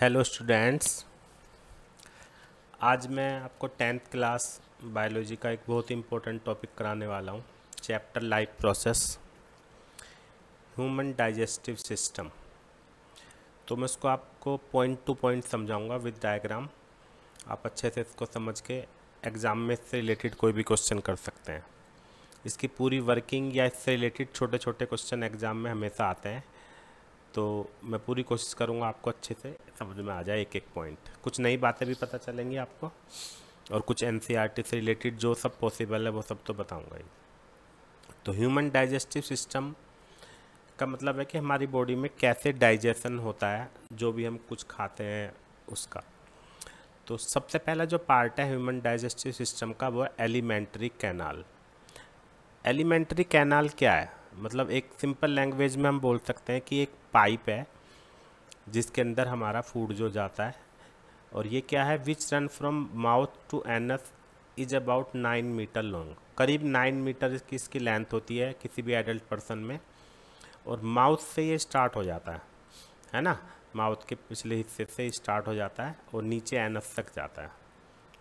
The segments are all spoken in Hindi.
हेलो स्टूडेंट्स आज मैं आपको टेंथ क्लास बायोलॉजी का एक बहुत इम्पोर्टेंट टॉपिक कराने वाला हूँ chapter life process human digestive system तो मैं इसको आपको पॉइंट टू पॉइंट समझाऊंगा विद डायग्राम आप अच्छे से इसको समझ के एग्ज़ाम में इससे रिलेटेड कोई भी क्वेश्चन कर सकते हैं इसकी पूरी वर्किंग या इससे रिलेटेड छोटे छोटे क्वेश्चन एग्ज़ाम में हमेशा आते हैं तो मैं पूरी कोशिश करूँगा आपको अच्छे से समझ में आ जाए एक एक पॉइंट कुछ नई बातें भी पता चलेंगी आपको और कुछ एन e से रिलेटेड जो सब पॉसिबल है वो सब तो बताऊँगा ही तो ह्यूमन डाइजेस्टिव सिस्टम का मतलब है कि हमारी बॉडी में कैसे डाइजेशन होता है जो भी हम कुछ खाते हैं उसका तो सबसे पहला जो पार्ट है ह्यूमन डाइजेस्टिव सिस्टम का वो एलिमेंट्री कैनाल एलिमेंट्री कैनाल क्या है मतलब एक सिंपल लैंग्वेज में हम बोल सकते हैं कि एक पाइप है जिसके अंदर हमारा फूड जो जाता है और ये क्या है which run from mouth to anus is about nine metre long करीब नाइन मीटर की इसकी लेंथ होती है किसी भी एडल्ट पर्सन में और माउथ से ये स्टार्ट हो जाता है है ना माउथ के पिछले हिस्से से स्टार्ट हो जाता है और नीचे एनस तक जाता है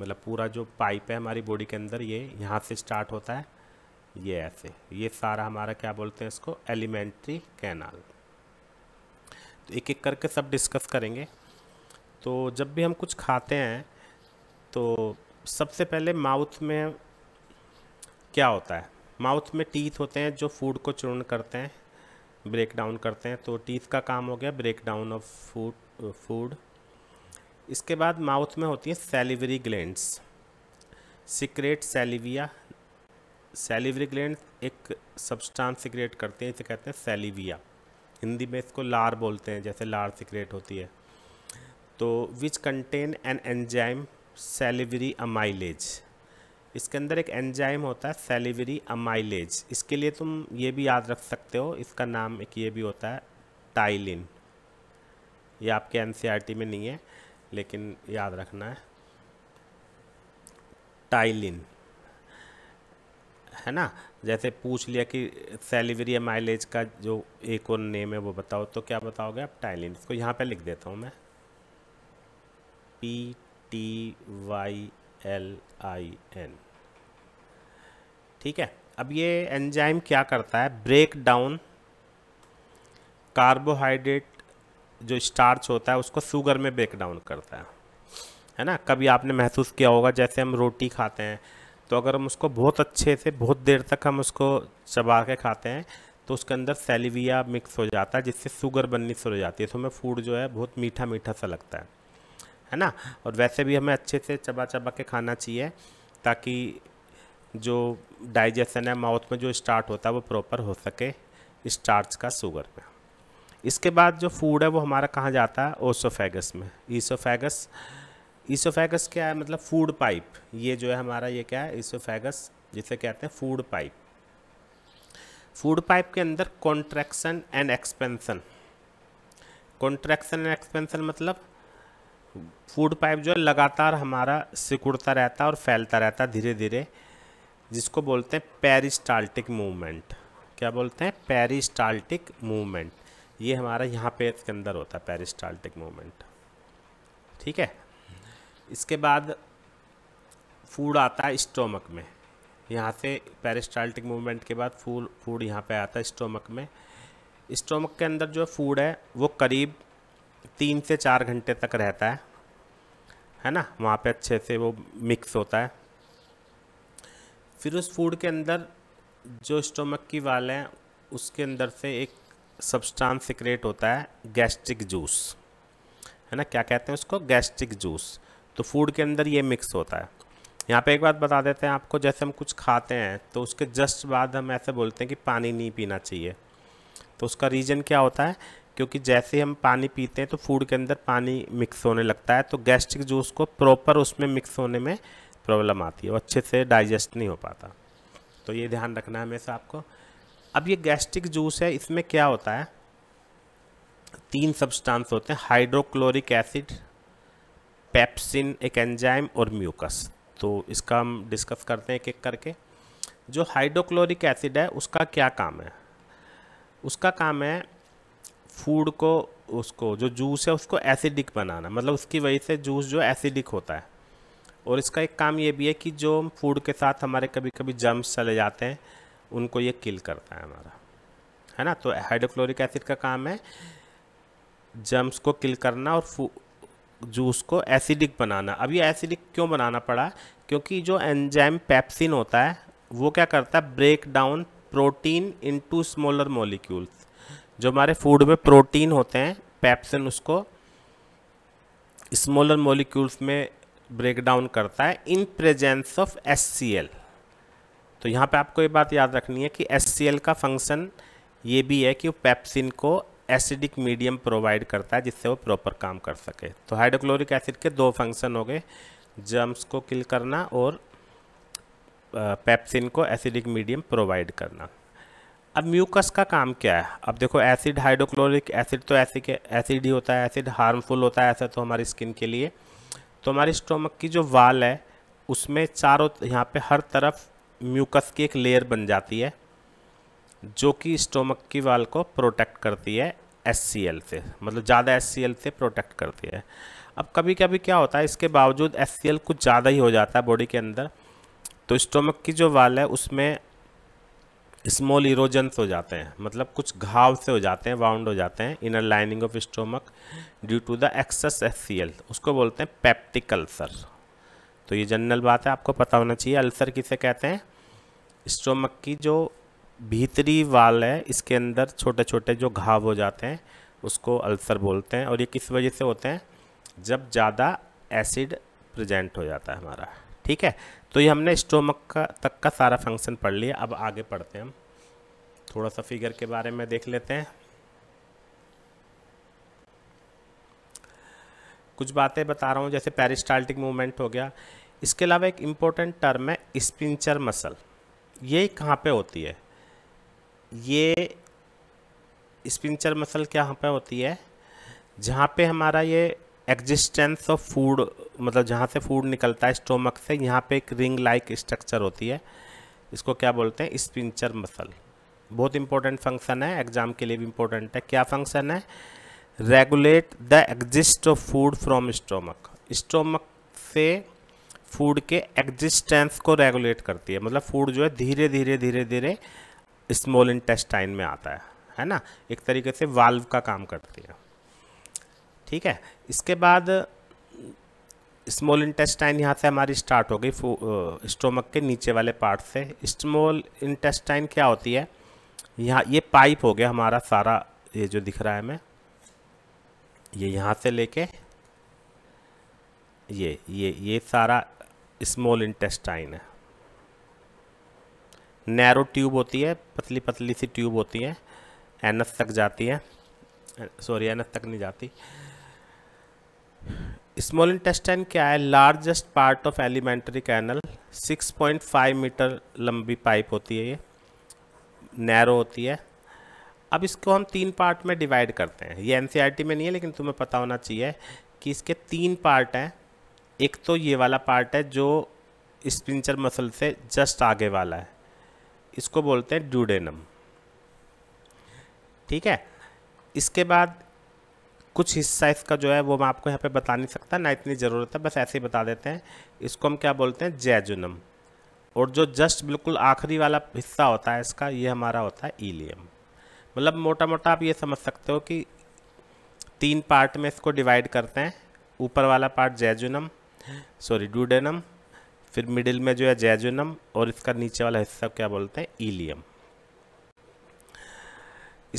मतलब पूरा जो पाइप है हमारी बॉडी के अंदर ये यहाँ से स्टार्ट होता है ये ऐसे ये सारा हमारा क्या बोलते हैं इसको एलिमेंट्री कैनाल तो एक एक करके सब डिस्कस करेंगे तो जब भी हम कुछ खाते हैं तो सबसे पहले माउथ में क्या होता है माउथ में टीथ होते हैं जो फूड को चूर्ण करते हैं ब्रेक डाउन करते हैं तो टीथ का काम हो गया break down of food food इसके बाद माउथ में होती है salivary glands secrete saliva salivary gland एक सब्सटेंस सिक्रेट करते हैं इसे कहते हैं सेलिविया हिंदी में इसको लार बोलते हैं जैसे लार सिक्रेट होती है तो which contain an enzyme salivary amylase इसके अंदर एक एंजाइम होता है सेलिवरी अमाइलेज इसके लिए तुम ये भी याद रख सकते हो इसका नाम एक ये भी होता है टाइलिन ये आपके एन e में नहीं है लेकिन याद रखना है टाइलिन है ना जैसे पूछ लिया कि सेलिवरी माइलेज का जो एक और नेम है वो बताओ तो क्या बताओगे आप टाइलिन इसको यहाँ पे लिख देता हूँ मैं P T Y L I N ठीक है अब ये एंजाइम क्या करता है ब्रेक डाउन कार्बोहाइड्रेट जो स्टार्च होता है उसको शुगर में ब्रेक डाउन करता है है ना कभी आपने महसूस किया होगा जैसे हम रोटी खाते हैं तो अगर हम उसको बहुत अच्छे से बहुत देर तक हम उसको चबा के खाते हैं तो उसके अंदर सेलिविया मिक्स हो जाता है जिससे शुगर बननी शुरू हो जाती है तो हमें फूड जो है बहुत मीठा मीठा सा लगता है है ना और वैसे भी हमें अच्छे से चबा चबा के खाना चाहिए ताकि जो डाइजेशन है माउथ में जो स्टार्ट होता है वो प्रॉपर हो सके स्टार्च का शुगर में इसके बाद जो फूड है वो हमारा कहाँ जाता है ओसोफेगस में ईसोफेगस ईसोफेगस क्या है मतलब फूड पाइप ये जो है हमारा ये क्या है ईसोफेगस जिसे कहते हैं फूड पाइप फूड पाइप के अंदर contraction and expansion contraction and expansion मतलब फूड पाइप जो है लगातार हमारा सिकुड़ता रहता है और फैलता रहता है धीरे धीरे जिसको बोलते हैं पेरिस्टाल्टिक मूवमेंट क्या बोलते हैं पेरिस्टाल्टिक मूवमेंट ये हमारा यहाँ पे इसके अंदर होता है पेरिस्टाल्टिक मूवमेंट ठीक है इसके बाद फूड आता है स्टोमक में यहाँ से पेरिस्टाल्टिक मूवमेंट के बाद फूड फूड यहाँ पे आता है स्टोमक में स्टोमक के अंदर जो फूड है वो करीब तीन से चार घंटे तक रहता है है ना वहाँ पे अच्छे से वो मिक्स होता है फिर उस फूड के अंदर जो स्टोमक की वाल हैं उसके अंदर से एक सब्सटेंस सिक्रेट होता है गैस्ट्रिक जूस है ना क्या कहते हैं उसको गैस्ट्रिक जूस तो फूड के अंदर ये मिक्स होता है यहाँ पे एक बात बता देते हैं आपको जैसे हम कुछ खाते हैं तो उसके जस्ट बाद हम ऐसे बोलते हैं कि पानी नहीं पीना चाहिए तो उसका रीज़न क्या होता है क्योंकि जैसे हम पानी पीते हैं तो फूड के अंदर पानी मिक्स होने लगता है तो गैस्ट्रिक जूस को प्रॉपर उसमें मिक्स होने में प्रॉब्लम आती है वो अच्छे से डाइजेस्ट नहीं हो पाता तो ये ध्यान रखना है हमेशा आपको अब ये गैस्ट्रिक जूस है इसमें क्या होता है तीन सब्सटेंस होते हैं हाइड्रोक्लोरिक एसिड पेप्सिन एक एंजाइम और म्यूकस तो इसका हम डिस्कस करते हैं एक एक करके जो हाइड्रोक्लोरिक एसिड है उसका क्या काम है उसका काम है फूड को उसको जो जूस है उसको एसिडिक बनाना मतलब उसकी वजह से जूस जो एसिडिक होता है और इसका एक काम ये भी है कि जो फूड के साथ हमारे कभी कभी जम्स चले जाते हैं उनको ये किल करता है हमारा है ना तो हाइड्रोक्लोरिक एसिड का काम है जम्स को किल करना और जूस को एसिडिक बनाना अब ये एसिडिक क्यों बनाना पड़ा क्योंकि जो एंजाइम पैप्सिन होता है वो क्या करता है break down protein into smaller molecules जो हमारे फूड में प्रोटीन होते हैं पैप्सिन उसको स्मॉलर मॉलिक्यूल्स में ब्रेक डाउन करता है इन प्रेजेंस ऑफ एस तो यहाँ पे आपको ये बात याद रखनी है कि एस का फंक्शन ये भी है कि वो पैप्सिन को एसिडिक मीडियम प्रोवाइड करता है जिससे वो प्रॉपर काम कर सके तो हाइड्रोक्लोरिक एसिड के दो फंक्शन हो गए जम्स को किल करना और पेप्सिन को एसिडिक मीडियम प्रोवाइड करना अब म्यूकस का काम क्या है अब देखो एसिड हाइड्रोक्लोरिक एसिड तो ऐसे के एसिड ही होता है एसिड हार्मफुल होता है ऐसा तो हमारी स्किन के लिए तो हमारे स्टोमक की जो वाल है उसमें चारों यहाँ पे हर तरफ म्यूकस की एक लेयर बन जाती है जो कि स्टोमक की वाल को प्रोटेक्ट करती है एस से मतलब ज़्यादा एस से प्रोटेक्ट करती है अब कभी कभी क्या होता है इसके बावजूद एस कुछ ज़्यादा ही हो जाता है बॉडी के अंदर तो स्टोमक की जो वाल है उसमें स्मॉल इरोजन्स हो जाते हैं मतलब कुछ घाव से हो जाते हैं वाउंड हो जाते हैं inner lining of stomach due to the excess एस उसको बोलते हैं पैप्टिक अल्सर तो ये जनरल बात है आपको पता होना चाहिए अल्सर किसे कहते हैं स्टोमक की जो भीतरी वाल है इसके अंदर छोटे छोटे जो घाव हो जाते हैं उसको अल्सर बोलते हैं और ये किस वजह से होते हैं जब ज़्यादा एसिड प्रेजेंट हो जाता है हमारा ठीक है तो ये हमने स्टोमक का तक का सारा फंक्शन पढ़ लिया अब आगे पढ़ते हैं हम थोड़ा सा फिगर के बारे में देख लेते हैं कुछ बातें बता रहा हूँ जैसे पेरिस्टाल्टिक मूवमेंट हो गया इसके अलावा एक इम्पोर्टेंट टर्म है स्पिंचर मसल ये कहाँ पे होती है ये स्पिनचर मसल यहाँ पे होती है जहाँ पे हमारा ये एग्जिस्टेंस ऑफ फूड मतलब जहाँ से फूड निकलता है स्टोमक से यहाँ पे एक रिंग लाइक स्ट्रक्चर होती है इसको क्या बोलते हैं स्पिनचर मसल बहुत इंपॉर्टेंट फंक्शन है एग्जाम के लिए भी इम्पोर्टेंट है क्या फंक्शन है regulate the exist of food from stomach stomach से फूड के एग्जिस्टेंस को रेगुलेट करती है मतलब फूड जो है धीरे धीरे धीरे धीरे स्मॉल इंटेस्टाइन में आता है है ना एक तरीके से वाल्व का काम करती है ठीक है इसके बाद स्मॉल इंटेस्टाइन यहाँ से हमारी स्टार्ट हो गई स्टोमक के नीचे वाले पार्ट से स्मॉल इंटेस्टाइन क्या होती है यहाँ ये पाइप हो गया हमारा सारा ये जो दिख रहा है मैं ये यहाँ से लेके ये ये ये सारा स्मॉल इंटेस्टाइन है नैरो ट्यूब होती है पतली पतली सी ट्यूब होती है एनस तक जाती है सॉरी एनस तक नहीं जाती स्मॉल इंटेस्टाइन क्या है largest part of alimentary canal 6.5 metre लंबी पाइप होती है ये नैरो होती है अब इसको हम तीन पार्ट में डिवाइड करते हैं ये एनसीईआरटी में नहीं है लेकिन तुम्हें पता होना चाहिए कि इसके तीन पार्ट हैं एक तो ये वाला पार्ट है जो स्प्रिंचर मसल से जस्ट आगे वाला है इसको बोलते हैं ड्यूडेनम ठीक है इसके बाद कुछ हिस्सा इसका जो है वो मैं आपको यहाँ पे बता नहीं सकता ना इतनी ज़रूरत है बस ऐसे ही बता देते हैं इसको हम क्या बोलते हैं जैजुनम और जो जस्ट बिल्कुल आखिरी वाला हिस्सा होता है इसका ये हमारा होता है ईलियम मतलब मोटा मोटा आप ये समझ सकते हो कि तीन पार्ट में इसको डिवाइड करते हैं ऊपर वाला पार्ट जैजुनम सॉरी डूडेनम फिर मिडिल में जो है जैजुनम और इसका नीचे वाला हिस्सा क्या बोलते हैं ईलियम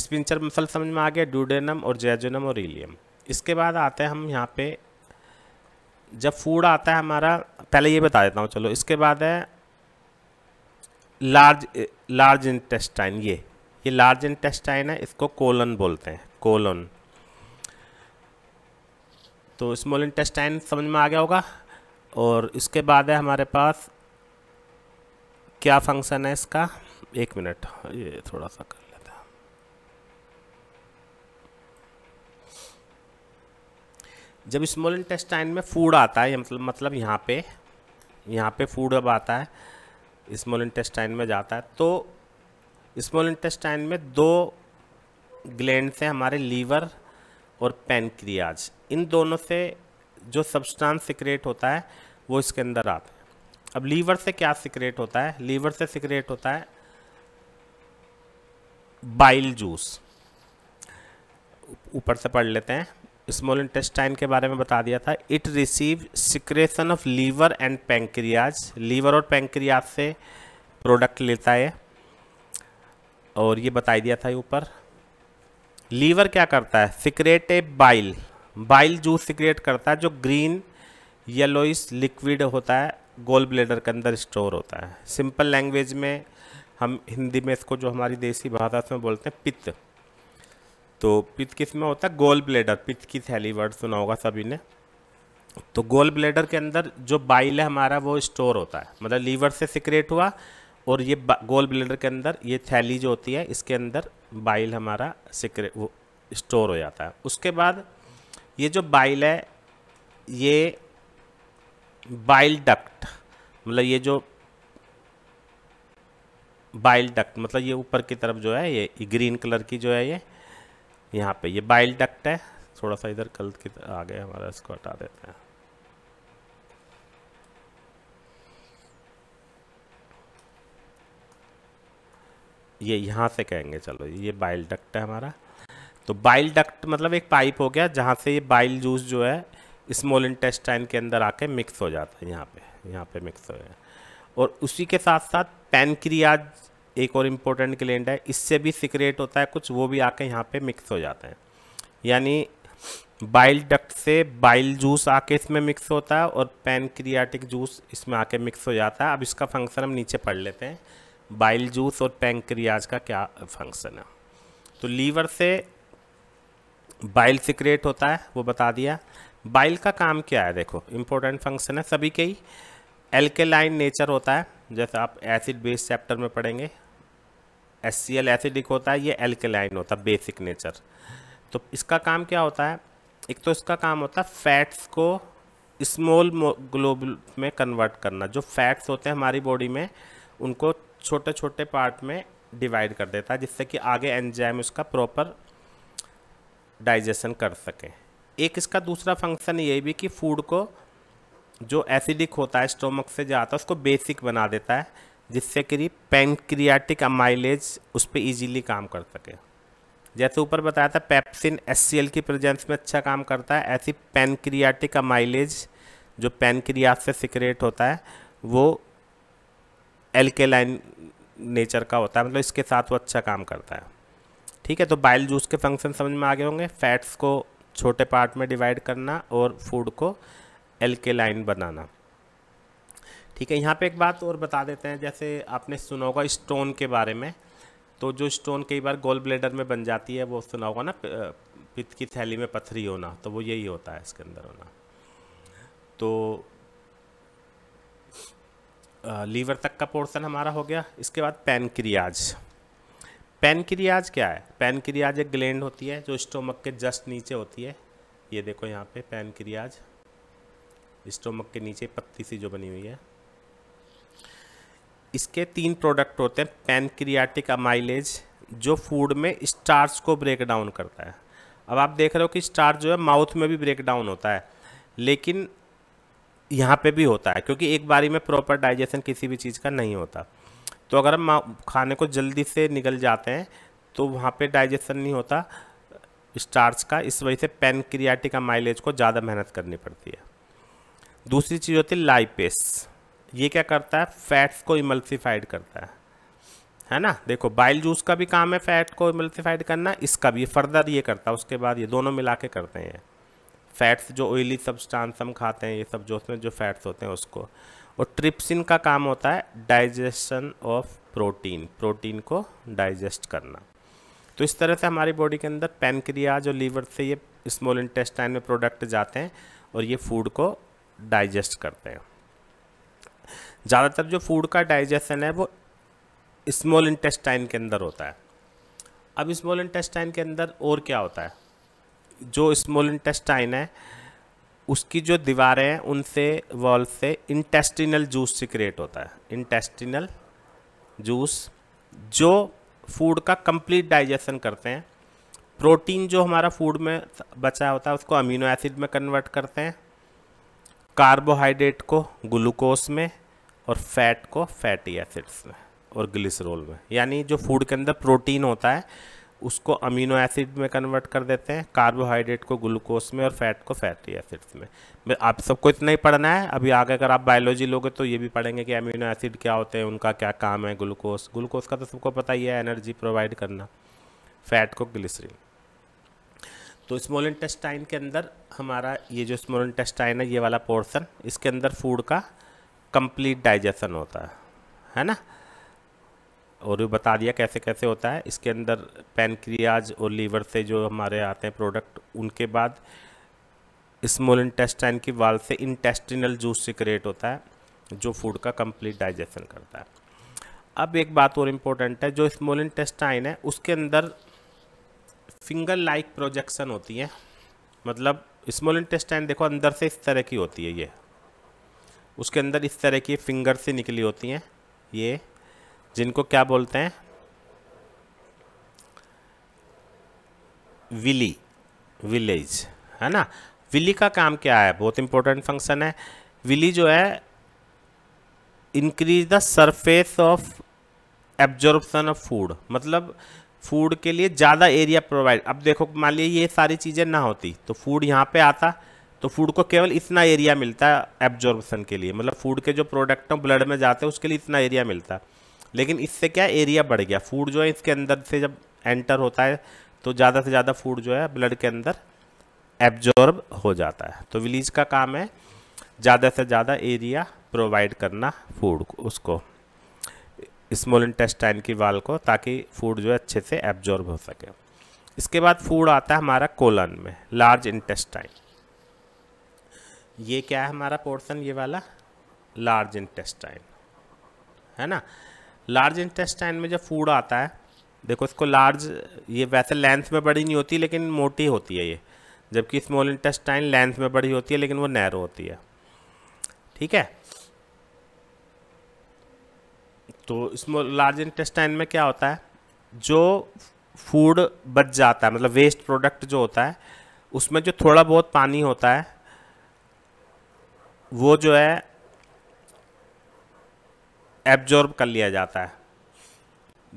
स्पिंचर मसल समझ में आ गया डूडेनम और जैजुनम और ईलियम इसके बाद आते हैं हम यहाँ पे जब फूड आता है हमारा पहले ये बता देता हूँ चलो इसके बाद है लार्ज लार्ज इंटेस्टाइन ये ये लार्ज इंटेस्टाइन है इसको कोलन बोलते हैं कोलन तो स्मॉल इंटेस्टाइन समझ में आ गया होगा और इसके बाद है हमारे पास क्या फंक्शन है इसका एक मिनट ये थोड़ा सा कर लेते हैं जब स्मॉल इंटेस्टाइन में फूड आता है मतलब मतलब यहाँ पे यहाँ पे फूड अब आता है स्मॉल इंटेस्टाइन में जाता है तो स्मॉल इंटेस्टाइन में दो ग्लैंड से हमारे लीवर और पेनक्रियाज इन दोनों से जो सब्सटेंस सिक्रेट होता है वो इसके अंदर आते हैं अब लीवर से क्या सिक्रेट होता है लीवर से सिक्रेट होता है बाइल जूस ऊपर से पढ़ लेते हैं स्मॉल इंटेस्टाइन के बारे में बता दिया था it receive secretion of liver and pancreas liver और पेंक्रियाज से प्रोडक्ट लेता है और ये बताई दिया था ऊपर लीवर क्या करता है secrete a bile bile juice secrete करता है जो ग्रीन येलोइस लिक्विड होता है गोल ब्लेडर के अंदर स्टोर होता है सिंपल लैंग्वेज में हम हिंदी में इसको जो हमारी देसी भाषा में बोलते हैं पित्त तो पित्त किस में होता है गोल ब्लेडर पित्त की थैली वर्ड सुना होगा सभी ने तो गोल ब्लेडर के अंदर जो बाइल है हमारा वो स्टोर होता है मतलब लीवर से सिक्रेट हुआ और ये गोल ब्लेडर के अंदर ये थैली जो होती है इसके अंदर बाइल हमारा सिक्रे वो स्टोर हो जाता है उसके बाद ये जो बाइल है ये बाइल डक्ट मतलब ये जो बाइल डक्ट मतलब ये ऊपर की तरफ जो है ये ग्रीन कलर की जो है ये यहाँ पे ये बाइल डक्ट है थोड़ा सा इधर कल की आ गया हमारा इसको हटा देते हैं ये यहाँ से कहेंगे चलो ये बाइल डक्ट है हमारा तो बाइल डक्ट मतलब एक पाइप हो गया जहाँ से ये बाइल जूस जो है स्मॉल इंटेस्टाइन के अंदर आके मिक्स हो जाता है यहाँ पे यहाँ पे मिक्स हो गया और उसी के साथ साथ पैनक्रियाज एक और इम्पोर्टेंट ग्लैंड है इससे भी सिक्रेट होता है कुछ वो भी आके यहाँ पे मिक्स हो जाते हैं यानी बाइल डक्ट से बाइल जूस आके इसमें मिक्स होता है और पैनक्रियाटिक जूस इसमें आके मिक्स हो जाता है अब इसका फंक्शन हम नीचे पढ़ लेते हैं बाइल जूस और पैनक्रियाज का क्या फंक्शन है तो लीवर से बाइल सिक्रेट होता है वो बता दिया बाइल का काम क्या है देखो इम्पोर्टेंट फंक्शन है सभी के ही एल्केलाइन नेचर होता है जैसे आप एसिड बेस चैप्टर में पढ़ेंगे एस सी एल एसिडिक होता है ये एल्केलाइन होता है बेसिक नेचर तो इसका काम क्या होता है एक तो इसका काम होता है फैट्स को स्मॉल ग्लोबल में कन्वर्ट करना जो फैट्स होते हैं हमारी बॉडी में उनको छोटे छोटे पार्ट में डिवाइड कर देता है जिससे कि आगे एंजाइम उसका प्रॉपर डाइजेशन कर सकें एक इसका दूसरा फंक्शन ये भी कि फूड को जो एसिडिक होता है स्टोमक से जाता है उसको बेसिक बना देता है जिससे कि पेनक्रियाटिक अमाइलेज उस पर ईजीली काम कर सके जैसे ऊपर बताया था पेप्सिन एस की प्रेजेंस में अच्छा काम करता है ऐसी पेनक्रियाटिक अमाइलेज जो पेनक्रियाज से सिक्रेट होता है वो एल्केलाइन नेचर का होता है मतलब इसके साथ वो अच्छा काम करता है ठीक है तो बाइल जूस के फंक्शन समझ में आ गए होंगे फैट्स को छोटे पार्ट में डिवाइड करना और फूड को एल के लाइन बनाना ठीक है यहाँ पे एक बात और बता देते हैं जैसे आपने सुना होगा स्टोन के बारे में तो जो स्टोन कई बार गोल ब्लेडर में बन जाती है वो सुना होगा ना पित्त की थैली में पथरी होना तो वो यही होता है इसके अंदर होना तो लीवर तक का पोर्शन हमारा हो गया इसके बाद पैनक्रियाज पेनक्रियाज क्या है पेनक्रियाज एक ग्लैंड होती है जो स्टोमक के जस्ट नीचे होती है ये देखो यहाँ पे पेनक्रियाज स्टोमक के नीचे पत्ती सी जो बनी हुई है इसके तीन प्रोडक्ट होते हैं पेनक्रियाटिक अमाइलेज जो फूड में स्टार्च को ब्रेक डाउन करता है अब आप देख रहे हो कि स्टार्च जो है माउथ में भी ब्रेक डाउन होता है लेकिन यहाँ पे भी होता है क्योंकि एक बारी में प्रॉपर डाइजेशन किसी भी चीज़ का नहीं होता तो अगर हम खाने को जल्दी से निकल जाते हैं तो वहाँ पे डाइजेशन नहीं होता स्टार्च का इस वजह से पेनक्रियाटिक माइलेज को ज़्यादा मेहनत करनी पड़ती है दूसरी चीज़ होती है लाइपेस ये क्या करता है फैट्स को इमल्सीफाइड करता है है ना देखो बाइल जूस का भी काम है फैट को इमल्सीफाइड करना इसका भी फर्दर ये करता है उसके बाद ये दोनों मिला के करते हैं फैट्स जो ऑयली सब्सटांस हम खाते हैं ये सब जो उसमें जो फैट्स होते हैं उसको और ट्रिप्सिन का काम होता है डाइजेशन ऑफ प्रोटीन प्रोटीन को डाइजेस्ट करना तो इस तरह से हमारी बॉडी के अंदर पेनक्रिया जो लीवर से ये स्मॉल इंटेस्टाइन में प्रोडक्ट जाते हैं और ये फूड को डाइजेस्ट करते हैं ज़्यादातर जो फूड का डाइजेशन है वो स्मॉल इंटेस्टाइन के अंदर होता है अब स्मॉल इंटेस्टाइन के अंदर और क्या होता है जो स्मॉल इंटेस्टाइन है उसकी जो दीवारें हैं उनसे वॉल से इंटेस्टिनल जूस क्रिएट होता है इंटेस्टिनल जूस जो फूड का कंप्लीट डाइजेशन करते हैं प्रोटीन जो हमारा फूड में बचा होता है उसको अमीनो एसिड में कन्वर्ट करते हैं कार्बोहाइड्रेट को ग्लूकोस में और फैट को फैटी एसिड्स में और ग्लिसरोल में यानी जो फूड के अंदर प्रोटीन होता है उसको अमीनो एसिड में कन्वर्ट कर देते हैं कार्बोहाइड्रेट को ग्लूकोस में और फैट को फैटी एसिड्स में आप सबको इतना ही पढ़ना है अभी आगे अगर आप बायोलॉजी लोगे तो ये भी पढ़ेंगे कि अमीनो एसिड क्या होते हैं उनका क्या काम है ग्लूकोज ग्लूकोज का तो सबको पता ही है एनर्जी प्रोवाइड करना फैट को ग्लिसरीन तो स्मॉल इंटेस्टाइन के अंदर हमारा ये जो स्मॉल इंटेस्टाइन है ये वाला पोर्सन इसके अंदर फूड का कंप्लीट डाइजेशन होता है है ना और भी बता दिया कैसे कैसे होता है इसके अंदर पेनक्रियाज और लीवर से जो हमारे आते हैं प्रोडक्ट उनके बाद स्मॉल इंटेस्टाइन की वाल से इंटेस्टिनल जूस सिक्रेट होता है जो फूड का कंप्लीट डाइजेशन करता है अब एक बात और इम्पोर्टेंट है जो स्मॉल इंटेस्टाइन है उसके अंदर फिंगर लाइक प्रोजेक्शन होती है मतलब स्मॉल इंटेस्टाइन देखो अंदर से इस तरह की होती है ये उसके अंदर इस तरह की फिंगर से निकली होती हैं ये जिनको क्या बोलते हैं विली विलेज है ना विली का काम क्या है बहुत इंपॉर्टेंट फंक्शन है विली जो है increase the surface of absorption of food मतलब फूड के लिए ज़्यादा एरिया प्रोवाइड अब देखो मान लीजिए ये सारी चीज़ें ना होती तो फूड यहाँ पे आता तो फूड को केवल इतना एरिया मिलता है एब्जॉर्बसन के लिए मतलब फूड के जो प्रोडक्ट हैं ब्लड में जाते हैं उसके लिए इतना एरिया मिलता है लेकिन इससे क्या एरिया बढ़ गया फूड जो है इसके अंदर से जब एंटर होता है तो ज़्यादा से ज़्यादा फूड जो है ब्लड के अंदर एब्जॉर्ब हो जाता है तो विलीज का काम है ज़्यादा से ज़्यादा एरिया प्रोवाइड करना फूड को उसको स्मॉल इंटेस्टाइन की वाल को ताकि फूड जो है अच्छे से एब्जॉर्ब हो सके इसके बाद फूड आता है हमारा कोलन में लार्ज इंटेस्टाइन ये क्या है हमारा पोर्शन ये वाला लार्ज इंटेस्टाइन है ना लार्ज इंटेस्टाइन में जब फूड आता है देखो इसको लार्ज ये वैसे लेंथ में बड़ी नहीं होती लेकिन मोटी होती है ये जबकि स्मॉल इंटेस्टाइन लेंथ में बड़ी होती है लेकिन वो नैरो होती है ठीक है तो स्मॉल लार्ज इंटेस्टाइन में क्या होता है जो फूड बच जाता है मतलब वेस्ट प्रोडक्ट जो होता है उसमें जो थोड़ा बहुत पानी होता है वो जो है एब्जॉर्ब कर लिया जाता है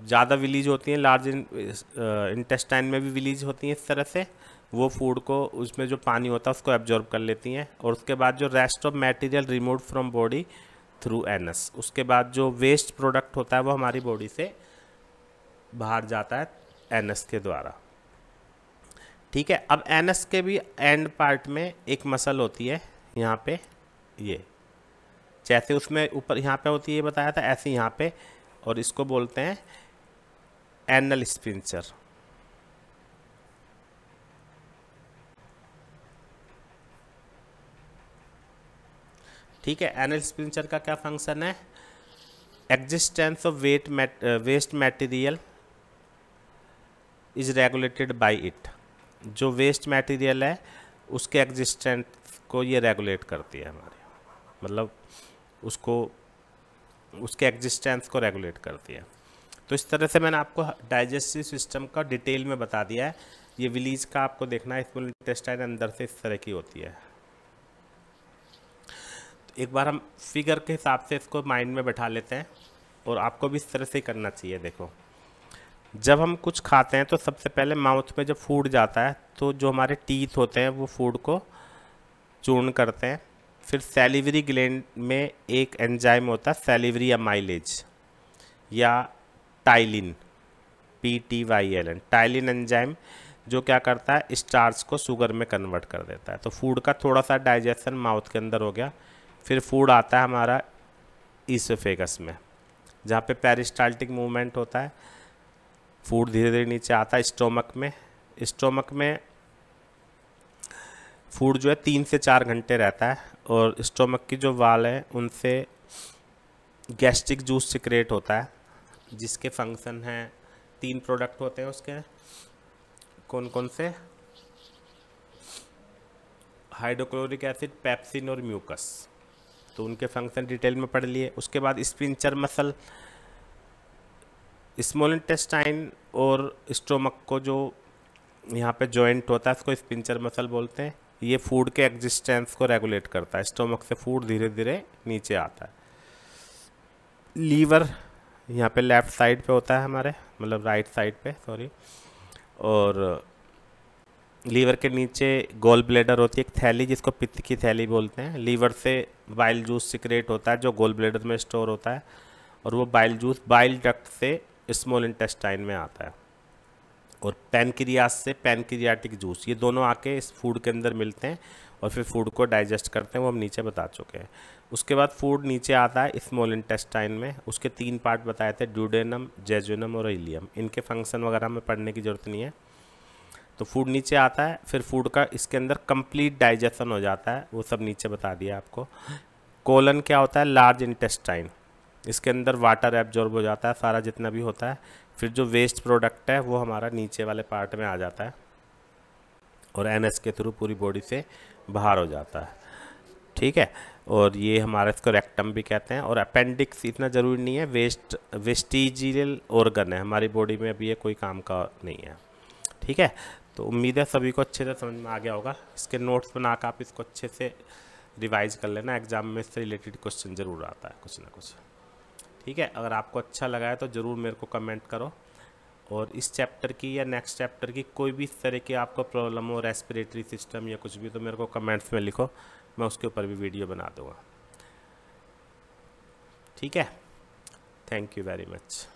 ज़्यादा विलीज होती हैं लार्ज इंटेस्टाइन में भी विलीज होती हैं इस तरह से वो फूड को उसमें जो पानी होता है उसको एब्जॉर्ब कर लेती हैं और उसके बाद जो rest of material remove from body through anus उसके बाद जो वेस्ट प्रोडक्ट होता है वो हमारी बॉडी से बाहर जाता है एनस के द्वारा ठीक है अब एनस के भी एंड पार्ट में एक मसल होती है यहाँ पे ये जैसे उसमें ऊपर यहाँ पे होती है बताया था ऐसे यहाँ पे और इसको बोलते हैं एनल स्पिंचर ठीक है एनल स्पिंचर का क्या फंक्शन है existence of wet waste material is regulated by it जो वेस्ट मटेरियल है उसके एग्जिस्टेंस को ये रेगुलेट करती है हमारे मतलब उसको उसके एग्जिस्टेंस को रेगुलेट करती है तो इस तरह से मैंने आपको डाइजेस्टिव सिस्टम का डिटेल में बता दिया है ये विलीज का आपको देखना है इसमें इंटेस्टाइन अंदर से इस तरह की होती है तो एक बार हम फिगर के हिसाब से इसको माइंड में बैठा लेते हैं और आपको भी इस तरह से करना चाहिए देखो जब हम कुछ खाते हैं तो सबसे पहले माउथ में जब फूड जाता है तो जो हमारे टीथ होते हैं वो फूड को चूर्ण करते हैं फिर सेलिवरी ग्लैंड में एक एंजाइम होता है सेलिवरी अमाइलेज या ptyalin P T Y L N ptyalin enzyme जो क्या करता है स्टार्च को शुगर में कन्वर्ट कर देता है तो फूड का थोड़ा सा डाइजेशन माउथ के अंदर हो गया फिर फूड आता है हमारा ईसोफेगस में जहाँ पे पेरिस्टाल्टिक मूवमेंट होता है फूड धीरे धीरे नीचे आता है स्टोमक में स्टोमक में फूड जो है तीन से चार घंटे रहता है और स्टोमक की जो वाल है उनसे गैस्ट्रिक जूस सिक्रेट होता है जिसके फंक्शन हैं तीन प्रोडक्ट होते हैं उसके कौन कौन से हाइड्रोक्लोरिक एसिड पैप्सिन और म्यूकस तो उनके फंक्शन डिटेल में पढ़ लिए उसके बाद स्पिंचर मसल स्मॉल इंटेस्टाइन और स्टोमक को जो यहाँ पे जॉइंट होता है उसको स्पिंचर मसल बोलते हैं ये फूड के एग्जिस्टेंस को रेगुलेट करता है स्टोमक से फूड धीरे धीरे नीचे आता है लीवर यहाँ पे लेफ़्ट साइड पे होता है हमारे मतलब राइट साइड पे सॉरी और लीवर के नीचे गोल ब्लेडर होती है एक थैली जिसको पित्त की थैली बोलते हैं लीवर से बाइल जूस सिक्रेट होता है जो गोल ब्लेडर में स्टोर होता है और वो बाइल जूस बाइल डक्ट से स्मॉल इंटेस्टाइन में आता है और पैनक्रियाज से पैनक्रियाटिक जूस ये दोनों आके इस फूड के अंदर मिलते हैं और फिर फूड को डाइजेस्ट करते हैं वो हम नीचे बता चुके हैं उसके बाद फूड नीचे आता है स्मॉल इंटेस्टाइन में उसके तीन पार्ट बताए थे ड्यूडेनम जेजुनम और इलियम इनके फंक्शन वगैरह हमें पढ़ने की ज़रूरत नहीं है तो फूड नीचे आता है फिर फूड का इसके अंदर कंप्लीट डाइजेशन हो जाता है वो सब नीचे बता दिया आपको कोलन क्या होता है लार्ज इंटेस्टाइन इसके अंदर वाटर एब्जॉर्ब हो जाता है सारा जितना भी होता है फिर जो वेस्ट प्रोडक्ट है वो हमारा नीचे वाले पार्ट में आ जाता है और एन के थ्रू पूरी बॉडी से बाहर हो जाता है ठीक है और ये हमारा इसको रेक्टम भी कहते हैं और अपेंडिक्स इतना ज़रूरी नहीं है वेस्ट वेस्टिजियल ऑर्गन है हमारी बॉडी में अभी ये कोई काम का नहीं है ठीक है तो उम्मीद है सभी को अच्छे से समझ में आ गया होगा इसके नोट्स बना कर आप इसको अच्छे से रिवाइज कर लेना एग्जाम में इससे रिलेटेड क्वेश्चन ज़रूर आता है कुछ ना कुछ ठीक है अगर आपको अच्छा लगा है तो ज़रूर मेरे को कमेंट करो और इस चैप्टर की या नेक्स्ट चैप्टर की कोई भी इस तरह की आपको प्रॉब्लम हो रेस्पिरेटरी सिस्टम या कुछ भी तो मेरे को कमेंट्स में लिखो मैं उसके ऊपर भी वीडियो बना दूँगा ठीक है थैंक यू वेरी मच